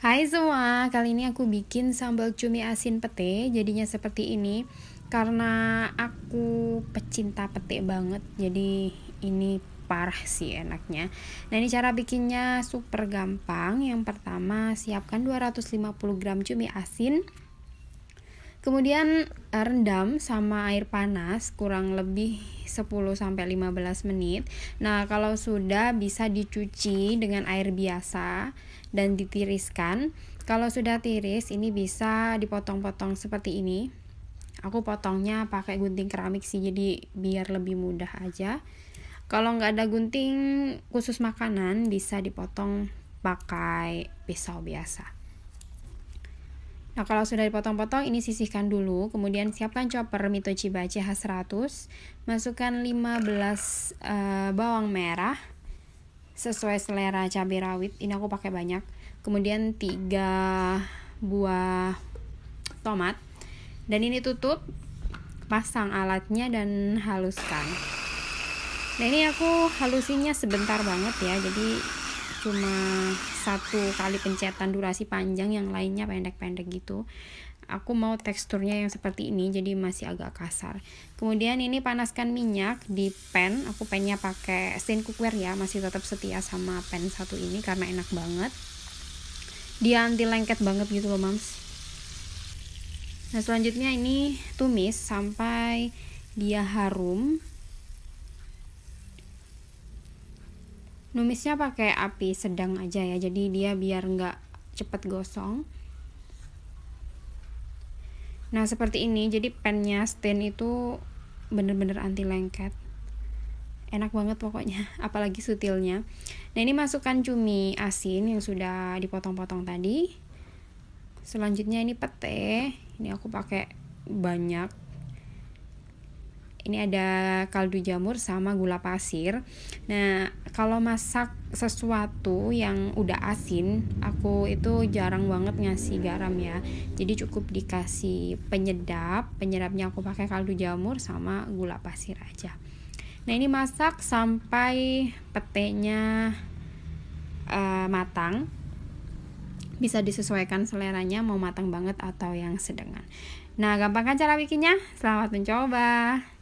Hai semua, kali ini aku bikin sambal cumi asin pete Jadinya seperti ini Karena aku pecinta pete banget Jadi ini parah sih enaknya Nah ini cara bikinnya super gampang Yang pertama siapkan 250 gram cumi asin Kemudian eh, rendam sama air panas kurang lebih 10 sampai 15 menit. Nah, kalau sudah bisa dicuci dengan air biasa dan ditiriskan. Kalau sudah tiris ini bisa dipotong-potong seperti ini. Aku potongnya pakai gunting keramik sih jadi biar lebih mudah aja. Kalau nggak ada gunting khusus makanan bisa dipotong pakai pisau biasa. Nah, kalau sudah dipotong-potong, ini sisihkan dulu. Kemudian siapkan chopper Mitochiba CH100. Masukkan 15 uh, eh, bawang merah sesuai selera cabai rawit. Ini aku pakai banyak. Kemudian 3 buah tomat. Dan ini tutup. Pasang alatnya dan haluskan. Nah, ini aku halusinnya sebentar banget ya. Jadi cuma satu kali pencetan durasi panjang yang lainnya pendek-pendek gitu aku mau teksturnya yang seperti ini jadi masih agak kasar kemudian ini panaskan minyak di pan aku pennya pakai stain cookware ya masih tetap setia sama pan satu ini karena enak banget dia anti lengket banget gitu loh mams nah selanjutnya ini tumis sampai dia harum numisnya pakai api sedang aja ya jadi dia biar nggak cepet gosong nah seperti ini jadi pennya stain itu bener-bener anti lengket enak banget pokoknya apalagi sutilnya nah ini masukkan cumi asin yang sudah dipotong-potong tadi selanjutnya ini pete ini aku pakai banyak ini ada kaldu jamur sama gula pasir nah kalau masak sesuatu yang udah asin aku itu jarang banget ngasih garam ya jadi cukup dikasih penyedap penyedapnya aku pakai kaldu jamur sama gula pasir aja nah ini masak sampai petenya uh, eh, matang bisa disesuaikan seleranya mau matang banget atau yang sedang. Nah, gampang kan cara bikinnya? Selamat mencoba.